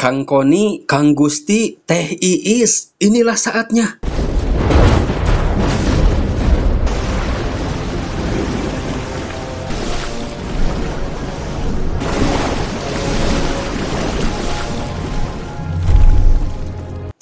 Kang Koni, Kang Gusti, Teh Iis, inilah saatnya.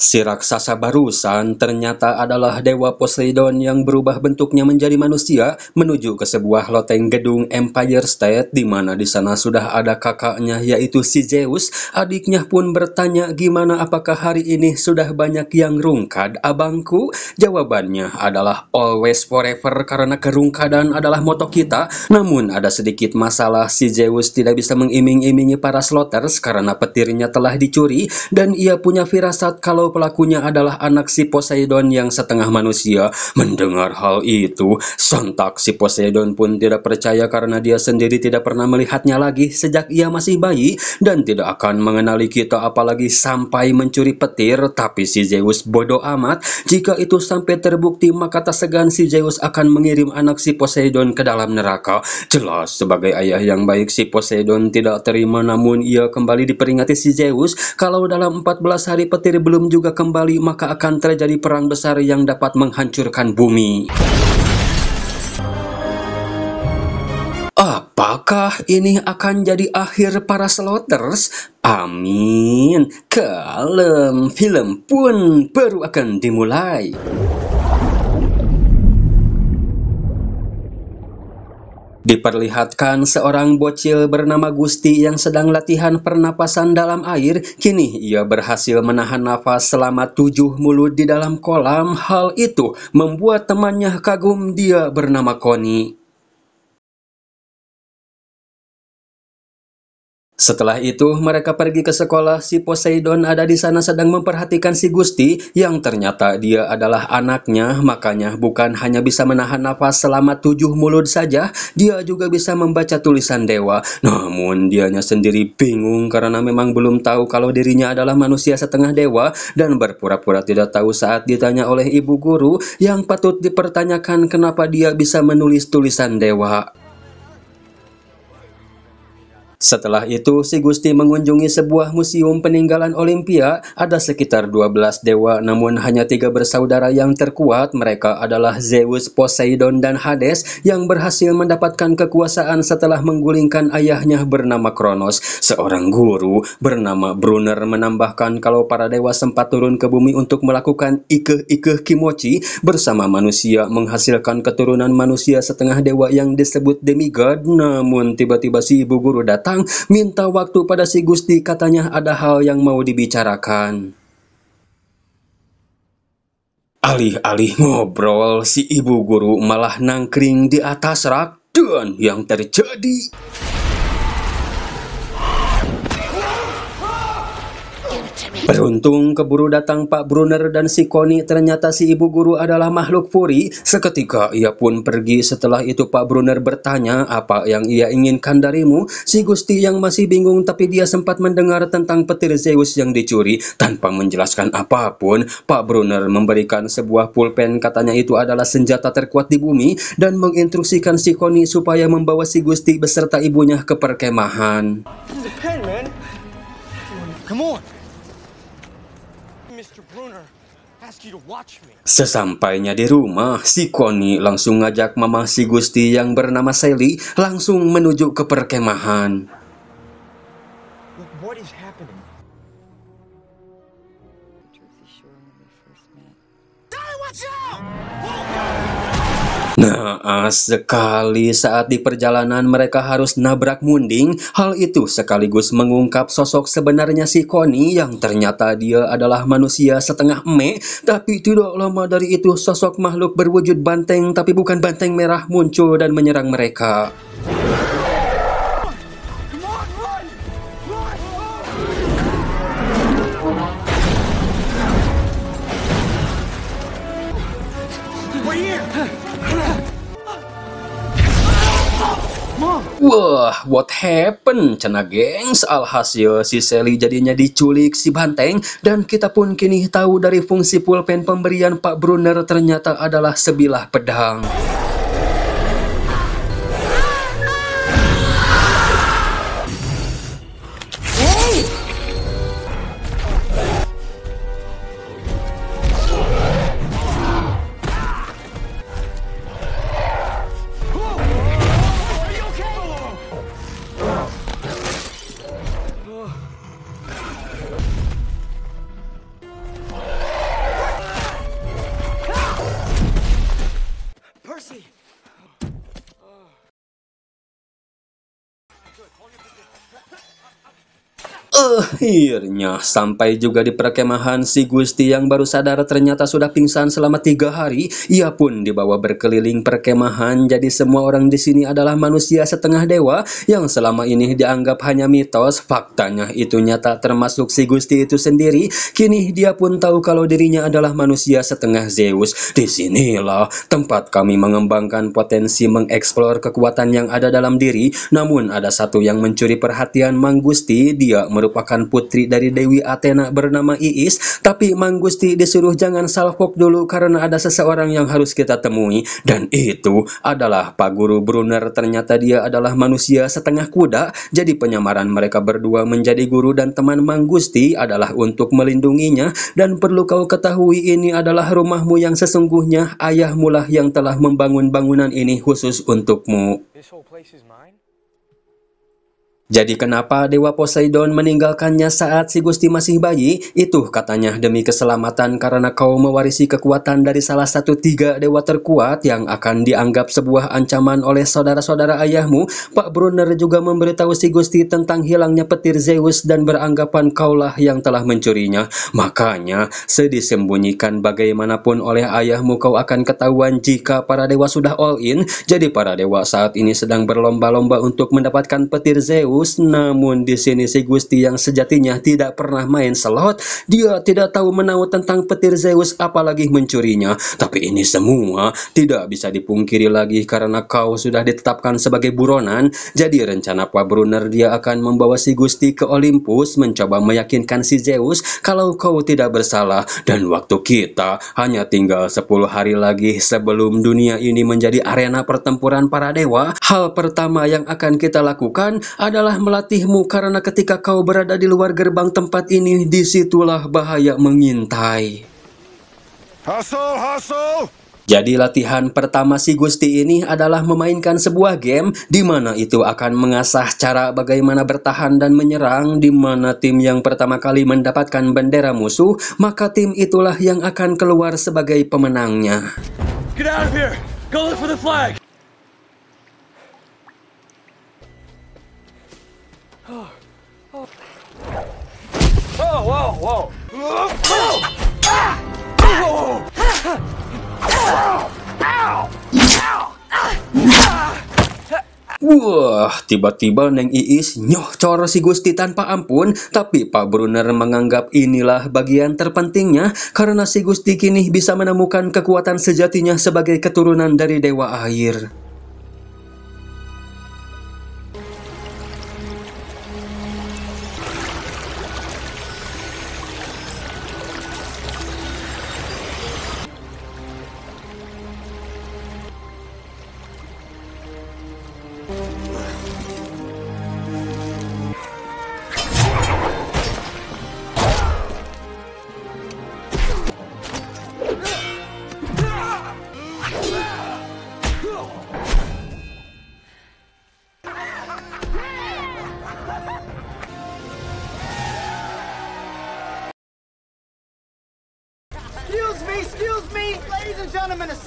Si raksasa barusan ternyata adalah Dewa Poseidon yang berubah bentuknya menjadi manusia menuju ke sebuah loteng gedung Empire State di mana di sana sudah ada kakaknya yaitu si Zeus. Adiknya pun bertanya gimana apakah hari ini sudah banyak yang rungkad abangku? Jawabannya adalah always forever karena kerungkadan adalah moto kita. Namun ada sedikit masalah si Zeus tidak bisa mengiming-imingi para sloters karena petirnya telah dicuri dan ia punya firasat kalau pelakunya adalah anak si Poseidon yang setengah manusia. Mendengar hal itu, sontak si Poseidon pun tidak percaya karena dia sendiri tidak pernah melihatnya lagi sejak ia masih bayi dan tidak akan mengenali kita apalagi sampai mencuri petir. Tapi si Zeus bodoh amat, jika itu sampai terbukti maka tak segan si Zeus akan mengirim anak si Poseidon ke dalam neraka. Jelas sebagai ayah yang baik si Poseidon tidak terima namun ia kembali diperingati si Zeus kalau dalam 14 hari petir belum juga juga kembali maka akan terjadi perang besar yang dapat menghancurkan bumi. Apakah ini akan jadi akhir para sloters? Amin. Kalem, film pun baru akan dimulai. Diperlihatkan seorang bocil bernama Gusti yang sedang latihan pernapasan dalam air, kini ia berhasil menahan nafas selama tujuh mulut di dalam kolam. Hal itu membuat temannya kagum dia bernama Koni. Setelah itu, mereka pergi ke sekolah. Si Poseidon ada di sana sedang memperhatikan si Gusti, yang ternyata dia adalah anaknya. Makanya, bukan hanya bisa menahan nafas selama tujuh mulut saja, dia juga bisa membaca tulisan dewa. Namun, dianya sendiri bingung karena memang belum tahu kalau dirinya adalah manusia setengah dewa dan berpura-pura tidak tahu saat ditanya oleh ibu guru yang patut dipertanyakan kenapa dia bisa menulis tulisan dewa. Setelah itu, si Gusti mengunjungi sebuah museum peninggalan Olimpia. Ada sekitar 12 dewa, namun hanya tiga bersaudara yang terkuat. Mereka adalah Zeus, Poseidon, dan Hades yang berhasil mendapatkan kekuasaan setelah menggulingkan ayahnya bernama Kronos. Seorang guru bernama Brunner menambahkan kalau para dewa sempat turun ke bumi untuk melakukan ikeh-ikeh kimochi bersama manusia menghasilkan keturunan manusia setengah dewa yang disebut demigod. Namun tiba-tiba si ibu guru datang datang minta waktu pada si Gusti katanya ada hal yang mau dibicarakan. Alih-alih ngobrol, si ibu guru malah nangkring di atas rak dan yang terjadi. Beruntung keburu datang Pak Brunner dan si Koni ternyata si ibu guru adalah makhluk furi. Seketika ia pun pergi setelah itu Pak Brunner bertanya apa yang ia inginkan darimu. Si Gusti yang masih bingung tapi dia sempat mendengar tentang petir Zeus yang dicuri. Tanpa menjelaskan apapun, Pak Brunner memberikan sebuah pulpen katanya itu adalah senjata terkuat di bumi dan menginstruksikan si Koni supaya membawa si Gusti beserta ibunya ke perkemahan. Come on. Sesampainya di rumah, si Koni langsung ngajak mama si Gusti yang bernama Sally langsung menuju ke perkemahan. Nah, eh, sekali saat di perjalanan mereka harus nabrak munding, hal itu sekaligus mengungkap sosok sebenarnya si Koni yang ternyata dia adalah manusia setengah eme, tapi tidak lama dari itu sosok makhluk berwujud banteng tapi bukan banteng merah muncul dan menyerang mereka. Wah, what happened, Cena gengs? Alhasil, si Sally jadinya diculik si Banteng dan kita pun kini tahu dari fungsi pulpen pemberian Pak Brunner ternyata adalah sebilah pedang. Akhirnya sampai juga di perkemahan si Gusti yang baru sadar ternyata sudah pingsan selama tiga hari. Ia pun dibawa berkeliling perkemahan jadi semua orang di sini adalah manusia setengah dewa yang selama ini dianggap hanya mitos. Faktanya itu nyata termasuk si Gusti itu sendiri. Kini dia pun tahu kalau dirinya adalah manusia setengah Zeus. Di sinilah tempat kami mengembangkan potensi mengeksplor kekuatan yang ada dalam diri. Namun ada satu yang mencuri perhatian Mang Gusti, dia merupakan merupakan putri dari Dewi Athena bernama Iis, tapi Mang Gusti disuruh jangan salfok dulu karena ada seseorang yang harus kita temui, dan itu adalah Pak Guru Brunner. Ternyata dia adalah manusia setengah kuda, jadi penyamaran mereka berdua menjadi guru dan teman Mang Gusti adalah untuk melindunginya, dan perlu kau ketahui ini adalah rumahmu yang sesungguhnya ayahmulah yang telah membangun bangunan ini khusus untukmu. This whole place is mine. Jadi kenapa Dewa Poseidon meninggalkannya saat si Gusti masih bayi? Itu katanya demi keselamatan karena kau mewarisi kekuatan dari salah satu tiga dewa terkuat yang akan dianggap sebuah ancaman oleh saudara-saudara ayahmu. Pak Brunner juga memberitahu si Gusti tentang hilangnya petir Zeus dan beranggapan kaulah yang telah mencurinya. Makanya sedisembunyikan bagaimanapun oleh ayahmu kau akan ketahuan jika para dewa sudah all in. Jadi para dewa saat ini sedang berlomba-lomba untuk mendapatkan petir Zeus bagus, namun di sini si Gusti yang sejatinya tidak pernah main slot, dia tidak tahu menahu tentang petir Zeus apalagi mencurinya. Tapi ini semua tidak bisa dipungkiri lagi karena kau sudah ditetapkan sebagai buronan, jadi rencana Pak Brunner dia akan membawa si Gusti ke Olympus mencoba meyakinkan si Zeus kalau kau tidak bersalah dan waktu kita hanya tinggal 10 hari lagi sebelum dunia ini menjadi arena pertempuran para dewa, hal pertama yang akan kita lakukan adalah telah melatihmu karena ketika kau berada di luar gerbang tempat ini, disitulah bahaya mengintai. Hasil, hasil. Jadi latihan pertama si Gusti ini adalah memainkan sebuah game di mana itu akan mengasah cara bagaimana bertahan dan menyerang di mana tim yang pertama kali mendapatkan bendera musuh, maka tim itulah yang akan keluar sebagai pemenangnya. Get out of here. Go look for the flag. Wah, tiba-tiba Neng Iis nyocor si Gusti tanpa ampun, tapi Pak Brunner menganggap inilah bagian terpentingnya karena si Gusti kini bisa menemukan kekuatan sejatinya sebagai keturunan dari Dewa Air.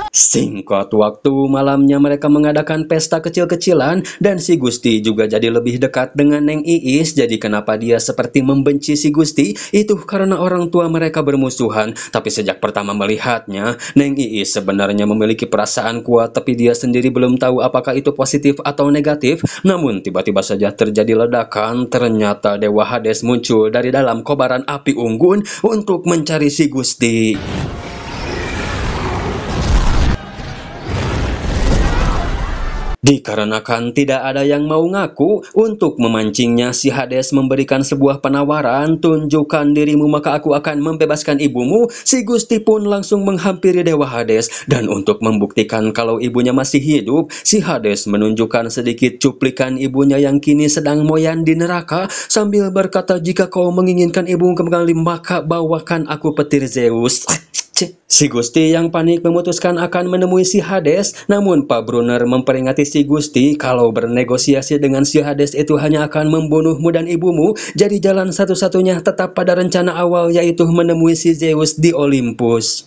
Singkat waktu malamnya mereka mengadakan pesta kecil-kecilan dan si Gusti juga jadi lebih dekat dengan Neng Iis jadi kenapa dia seperti membenci si Gusti itu karena orang tua mereka bermusuhan tapi sejak pertama melihatnya Neng Iis sebenarnya memiliki perasaan kuat tapi dia sendiri belum tahu apakah itu positif atau negatif namun tiba-tiba saja terjadi ledakan ternyata Dewa Hades muncul dari dalam kobaran api unggun untuk mencari si Gusti. Dikarenakan tidak ada yang mau ngaku, untuk memancingnya si Hades memberikan sebuah penawaran, tunjukkan dirimu maka aku akan membebaskan ibumu, si Gusti pun langsung menghampiri Dewa Hades, dan untuk membuktikan kalau ibunya masih hidup, si Hades menunjukkan sedikit cuplikan ibunya yang kini sedang moyan di neraka, sambil berkata jika kau menginginkan ibu kembali maka bawakan aku petir Zeus. Si Gusti yang panik memutuskan akan menemui si Hades, namun Pak Brunner memperingati si Gusti kalau bernegosiasi dengan si Hades itu hanya akan membunuhmu dan ibumu, jadi jalan satu-satunya tetap pada rencana awal yaitu menemui si Zeus di Olympus.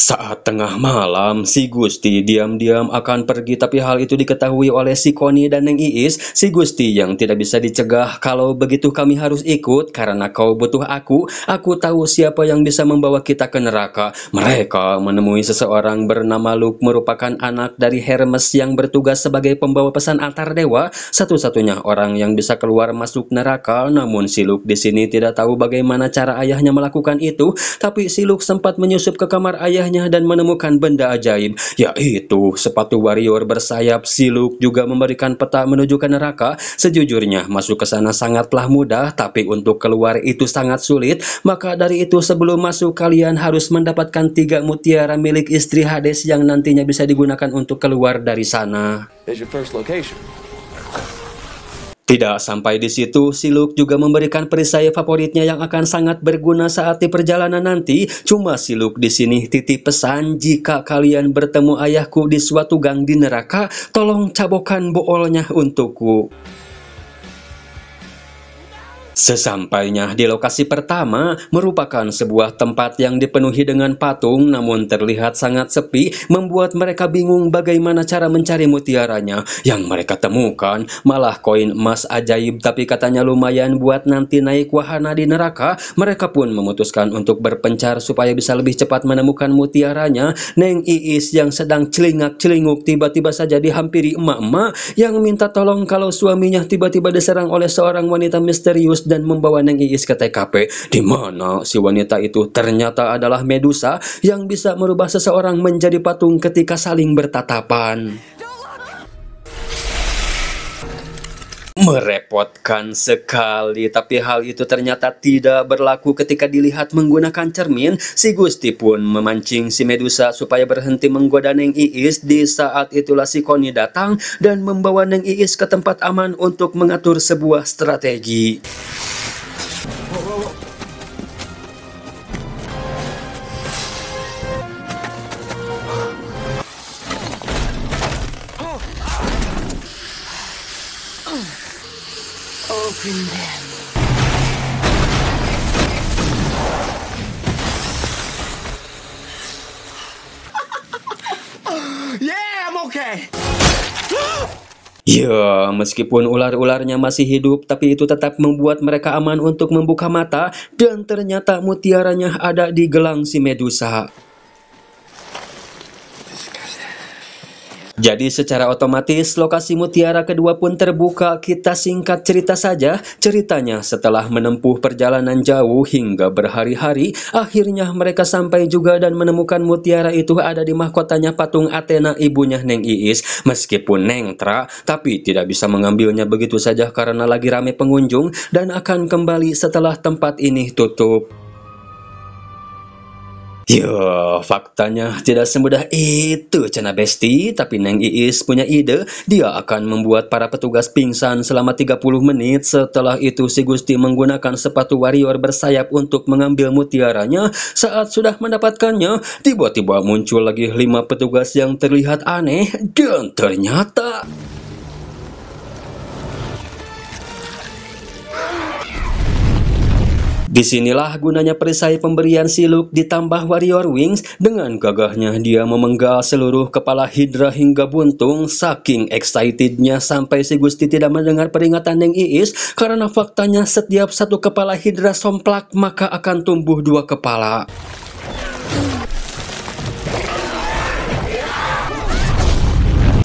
Saat tengah malam, si Gusti diam-diam akan pergi tapi hal itu diketahui oleh si Koni dan Neng Iis. Si Gusti yang tidak bisa dicegah kalau begitu kami harus ikut karena kau butuh aku. Aku tahu siapa yang bisa membawa kita ke neraka. Mereka menemui seseorang bernama Luke merupakan anak dari Hermes yang bertugas sebagai pembawa pesan antar dewa. Satu-satunya orang yang bisa keluar masuk neraka namun si Luke di sini tidak tahu bagaimana cara ayahnya melakukan itu. Tapi si Luke sempat menyusup ke kamar ayah dan menemukan benda ajaib, yaitu sepatu warrior bersayap siluk juga memberikan peta menuju ke neraka. Sejujurnya masuk ke sana sangatlah mudah, tapi untuk keluar itu sangat sulit. Maka dari itu sebelum masuk kalian harus mendapatkan tiga mutiara milik istri Hades yang nantinya bisa digunakan untuk keluar dari sana. Tidak sampai di situ, Siluk juga memberikan perisai favoritnya yang akan sangat berguna saat di perjalanan nanti. Cuma Siluk di sini titip pesan jika kalian bertemu ayahku di suatu gang di neraka, tolong cabokan boolnya untukku. Sesampainya di lokasi pertama merupakan sebuah tempat yang dipenuhi dengan patung namun terlihat sangat sepi membuat mereka bingung bagaimana cara mencari mutiaranya yang mereka temukan malah koin emas ajaib tapi katanya lumayan buat nanti naik wahana di neraka mereka pun memutuskan untuk berpencar supaya bisa lebih cepat menemukan mutiaranya Neng Iis yang sedang celingak-celinguk tiba-tiba saja dihampiri emak-emak yang minta tolong kalau suaminya tiba-tiba diserang oleh seorang wanita misterius dan membawa Neng Iis ke TKP di mana si wanita itu ternyata adalah Medusa yang bisa merubah seseorang menjadi patung ketika saling bertatapan. Merepotkan sekali, tapi hal itu ternyata tidak berlaku ketika dilihat menggunakan cermin. Si Gusti pun memancing si Medusa supaya berhenti menggoda Neng Iis. Di saat itulah si Koni datang dan membawa Neng Iis ke tempat aman untuk mengatur sebuah strategi. Ya, meskipun ular-ularnya masih hidup, tapi itu tetap membuat mereka aman untuk membuka mata dan ternyata mutiaranya ada di gelang si Medusa. Jadi secara otomatis lokasi mutiara kedua pun terbuka. Kita singkat cerita saja, ceritanya setelah menempuh perjalanan jauh hingga berhari-hari, akhirnya mereka sampai juga dan menemukan mutiara itu ada di mahkotanya patung Athena ibunya Neng Iis. Meskipun Neng Tra, tapi tidak bisa mengambilnya begitu saja karena lagi rame pengunjung dan akan kembali setelah tempat ini tutup. Yo, ya, faktanya tidak semudah itu, Cenabesti. Besti. Tapi Neng Iis punya ide, dia akan membuat para petugas pingsan selama 30 menit. Setelah itu si Gusti menggunakan sepatu warrior bersayap untuk mengambil mutiaranya. Saat sudah mendapatkannya, tiba-tiba muncul lagi lima petugas yang terlihat aneh dan ternyata... Disinilah gunanya perisai pemberian siluk ditambah warrior wings dengan gagahnya dia memenggal seluruh kepala hidra hingga buntung saking excitednya sampai si Gusti tidak mendengar peringatan yang Iis karena faktanya setiap satu kepala hidra somplak maka akan tumbuh dua kepala.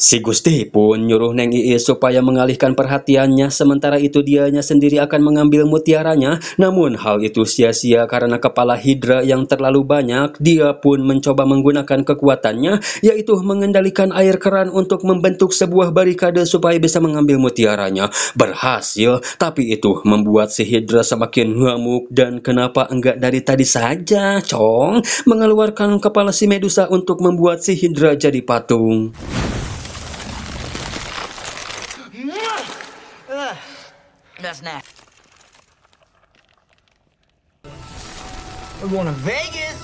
Si Gusti pun nyuruh Neng Ie supaya mengalihkan perhatiannya sementara itu dianya sendiri akan mengambil mutiaranya. Namun hal itu sia-sia karena kepala Hidra yang terlalu banyak, dia pun mencoba menggunakan kekuatannya yaitu mengendalikan air keran untuk membentuk sebuah barikade supaya bisa mengambil mutiaranya. Berhasil, tapi itu membuat si Hidra semakin ngamuk dan kenapa enggak dari tadi saja, Cong? Mengeluarkan kepala si Medusa untuk membuat si Hidra jadi patung. us now. We're going to Vegas.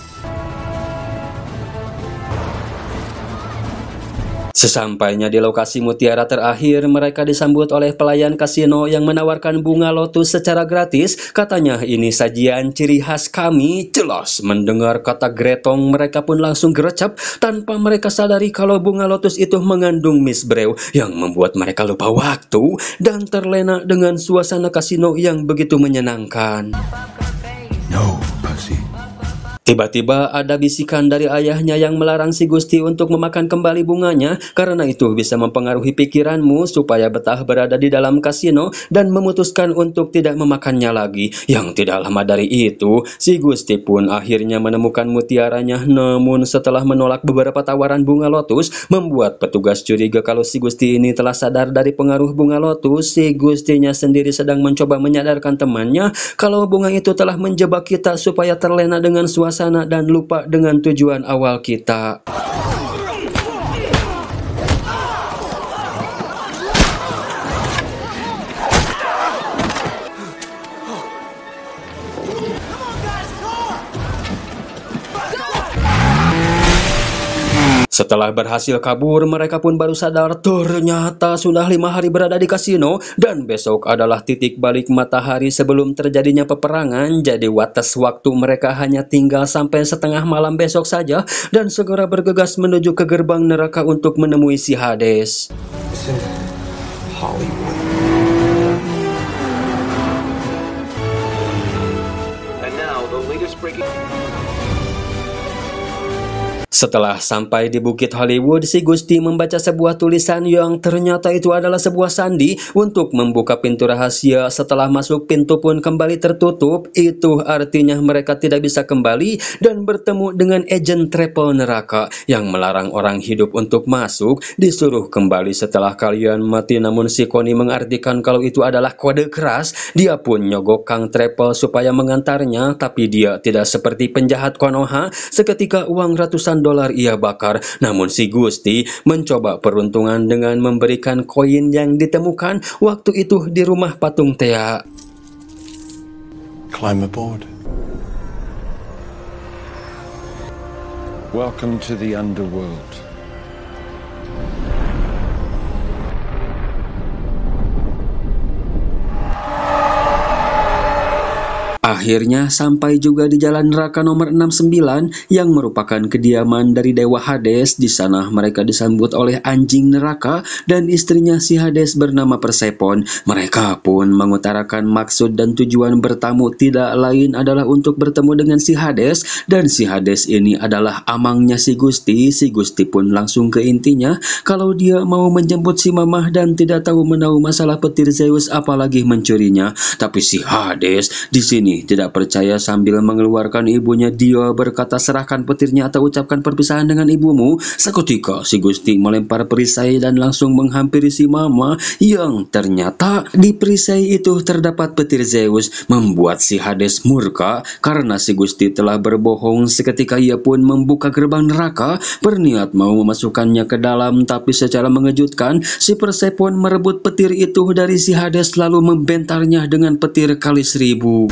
Sesampainya di lokasi mutiara terakhir, mereka disambut oleh pelayan kasino yang menawarkan bunga lotus secara gratis. Katanya ini sajian ciri khas kami. Jelas mendengar kata gretong, mereka pun langsung gerecap tanpa mereka sadari kalau bunga lotus itu mengandung Miss Brew yang membuat mereka lupa waktu dan terlena dengan suasana kasino yang begitu menyenangkan. Tiba-tiba ada bisikan dari ayahnya yang melarang si Gusti untuk memakan kembali bunganya karena itu bisa mempengaruhi pikiranmu supaya betah berada di dalam kasino dan memutuskan untuk tidak memakannya lagi. Yang tidak lama dari itu, si Gusti pun akhirnya menemukan mutiaranya namun setelah menolak beberapa tawaran bunga lotus membuat petugas curiga kalau si Gusti ini telah sadar dari pengaruh bunga lotus, si Gustinya sendiri sedang mencoba menyadarkan temannya kalau bunga itu telah menjebak kita supaya terlena dengan suasana suasana dan lupa dengan tujuan awal kita. Setelah berhasil kabur, mereka pun baru sadar ternyata sudah lima hari berada di kasino dan besok adalah titik balik matahari sebelum terjadinya peperangan. Jadi watas waktu mereka hanya tinggal sampai setengah malam besok saja dan segera bergegas menuju ke gerbang neraka untuk menemui si Hades. Hollywood. Setelah sampai di Bukit Hollywood, si Gusti membaca sebuah tulisan yang ternyata itu adalah sebuah sandi untuk membuka pintu rahasia setelah masuk pintu pun kembali tertutup. Itu artinya mereka tidak bisa kembali dan bertemu dengan agen travel neraka yang melarang orang hidup untuk masuk, disuruh kembali setelah kalian mati. Namun si Koni mengartikan kalau itu adalah kode keras, dia pun nyogok Kang Travel supaya mengantarnya, tapi dia tidak seperti penjahat Konoha. Seketika uang ratusan dolar dolar ia bakar, namun si Gusti mencoba peruntungan dengan memberikan koin yang ditemukan waktu itu di rumah patung Thea. Climb aboard. Welcome to the underworld. Akhirnya sampai juga di jalan neraka nomor 69 yang merupakan kediaman dari Dewa Hades. Di sana mereka disambut oleh anjing neraka dan istrinya si Hades bernama Persepon. Mereka pun mengutarakan maksud dan tujuan bertamu tidak lain adalah untuk bertemu dengan si Hades dan si Hades ini adalah amangnya si Gusti. Si Gusti pun langsung ke intinya kalau dia mau menjemput si Mamah dan tidak tahu menahu masalah petir Zeus apalagi mencurinya. Tapi si Hades di sini ini tidak percaya sambil mengeluarkan ibunya Dio berkata serahkan petirnya atau ucapkan perpisahan dengan ibumu. Seketika si Gusti melempar perisai dan langsung menghampiri si Mama yang ternyata di perisai itu terdapat petir Zeus membuat si Hades murka karena si Gusti telah berbohong seketika ia pun membuka gerbang neraka berniat mau memasukkannya ke dalam tapi secara mengejutkan si Persephone merebut petir itu dari si Hades lalu membentarnya dengan petir kali seribu.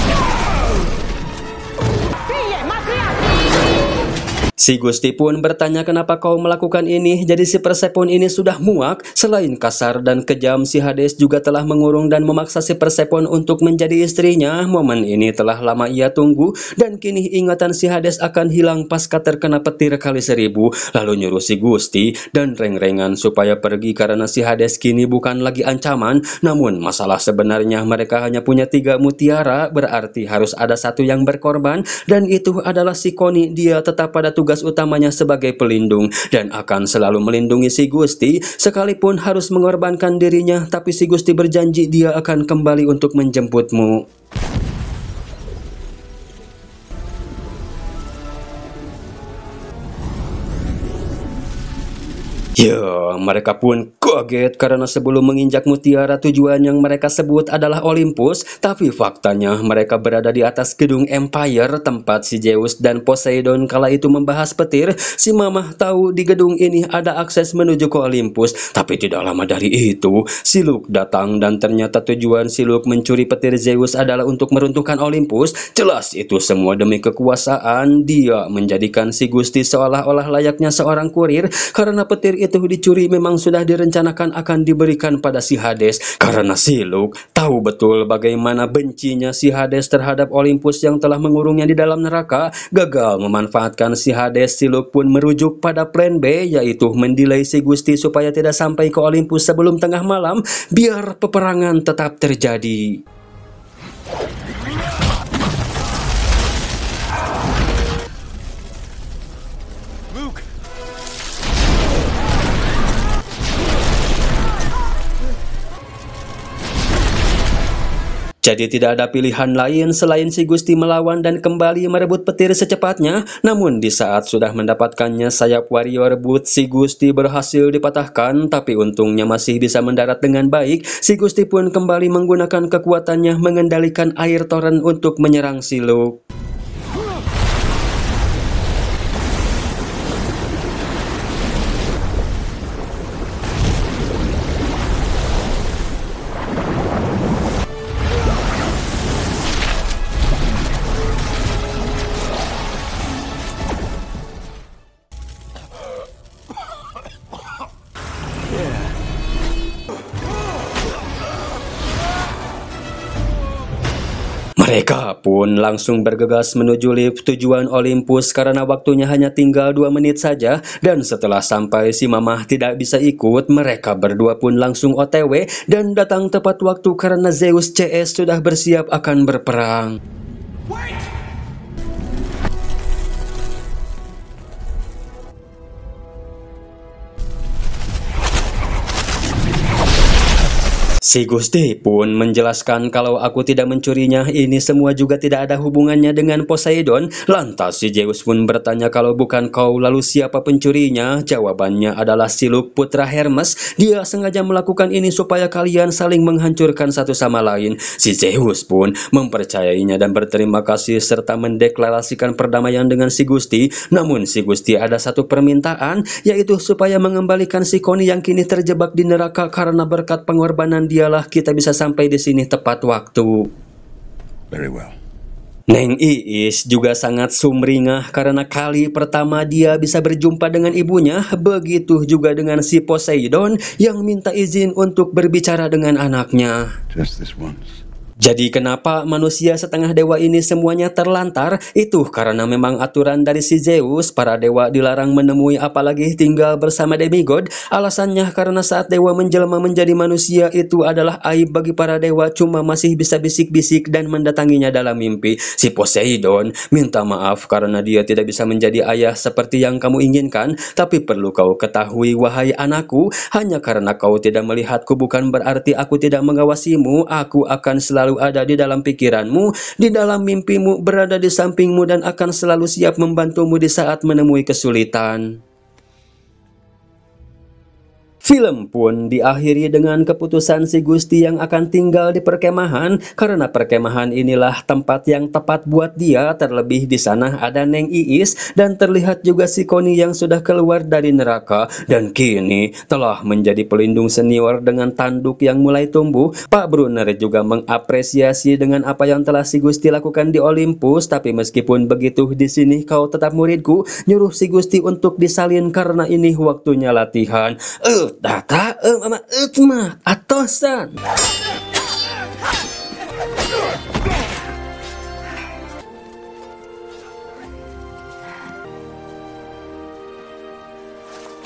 Si Gusti pun bertanya kenapa kau melakukan ini, jadi si Persepon ini sudah muak, selain kasar dan kejam si Hades juga telah mengurung dan memaksa si Persepon untuk menjadi istrinya, momen ini telah lama ia tunggu, dan kini ingatan si Hades akan hilang pasca terkena petir kali seribu, lalu nyuruh si Gusti dan reng-rengan supaya pergi karena si Hades kini bukan lagi ancaman, namun masalah sebenarnya mereka hanya punya tiga mutiara, berarti harus ada satu yang berkorban, dan itu adalah si Koni, dia tetap pada tugas tugas utamanya sebagai pelindung dan akan selalu melindungi si Gusti sekalipun harus mengorbankan dirinya tapi si Gusti berjanji dia akan kembali untuk menjemputmu. Ya, mereka pun kaget karena sebelum menginjak mutiara tujuan yang mereka sebut adalah Olympus, tapi faktanya mereka berada di atas gedung Empire tempat si Zeus dan Poseidon kala itu membahas petir. Si Mamah tahu di gedung ini ada akses menuju ke Olympus, tapi tidak lama dari itu si Luke datang dan ternyata tujuan si Luke mencuri petir Zeus adalah untuk meruntuhkan Olympus. Jelas itu semua demi kekuasaan. Dia menjadikan si Gusti seolah-olah layaknya seorang kurir karena petir itu itu dicuri memang sudah direncanakan akan diberikan pada si Hades karena Siluk tahu betul bagaimana bencinya si Hades terhadap Olympus yang telah mengurungnya di dalam neraka. Gagal memanfaatkan si Hades, Siluk pun merujuk pada plan B yaitu mendelay si Gusti supaya tidak sampai ke Olympus sebelum tengah malam biar peperangan tetap terjadi. Jadi tidak ada pilihan lain selain si Gusti melawan dan kembali merebut petir secepatnya, namun di saat sudah mendapatkannya sayap warrior boot si Gusti berhasil dipatahkan, tapi untungnya masih bisa mendarat dengan baik, si Gusti pun kembali menggunakan kekuatannya mengendalikan air toren untuk menyerang si Luke. Mereka pun langsung bergegas menuju lift tujuan Olympus karena waktunya hanya tinggal dua menit saja dan setelah sampai si mamah tidak bisa ikut, mereka berdua pun langsung otw dan datang tepat waktu karena Zeus CS sudah bersiap akan berperang. Wait! Si Gusti pun menjelaskan kalau aku tidak mencurinya, ini semua juga tidak ada hubungannya dengan Poseidon. Lantas si Zeus pun bertanya kalau bukan kau lalu siapa pencurinya? Jawabannya adalah Siluk putra Hermes. Dia sengaja melakukan ini supaya kalian saling menghancurkan satu sama lain. Si Zeus pun mempercayainya dan berterima kasih serta mendeklarasikan perdamaian dengan si Gusti. Namun si Gusti ada satu permintaan yaitu supaya mengembalikan si Koni yang kini terjebak di neraka karena berkat pengorbanan dia dialah kita bisa sampai di sini tepat waktu. Very well. Neng Iis juga sangat sumringah karena kali pertama dia bisa berjumpa dengan ibunya, begitu juga dengan si Poseidon yang minta izin untuk berbicara dengan anaknya. Just this once. Jadi kenapa manusia setengah dewa ini semuanya terlantar? Itu karena memang aturan dari si Zeus, para dewa dilarang menemui apalagi tinggal bersama demigod. Alasannya karena saat dewa menjelma menjadi manusia itu adalah aib bagi para dewa cuma masih bisa bisik-bisik dan mendatanginya dalam mimpi. Si Poseidon minta maaf karena dia tidak bisa menjadi ayah seperti yang kamu inginkan, tapi perlu kau ketahui wahai anakku, hanya karena kau tidak melihatku bukan berarti aku tidak mengawasimu, aku akan selalu selalu ada di dalam pikiranmu, di dalam mimpimu, berada di sampingmu dan akan selalu siap membantumu di saat menemui kesulitan. Film pun diakhiri dengan keputusan si Gusti yang akan tinggal di perkemahan karena perkemahan inilah tempat yang tepat buat dia terlebih di sana ada Neng Iis dan terlihat juga si Koni yang sudah keluar dari neraka dan kini telah menjadi pelindung senior dengan tanduk yang mulai tumbuh. Pak Brunner juga mengapresiasi dengan apa yang telah si Gusti lakukan di Olympus tapi meskipun begitu di sini kau tetap muridku nyuruh si Gusti untuk disalin karena ini waktunya latihan. Uh, Data, ama, a atosan.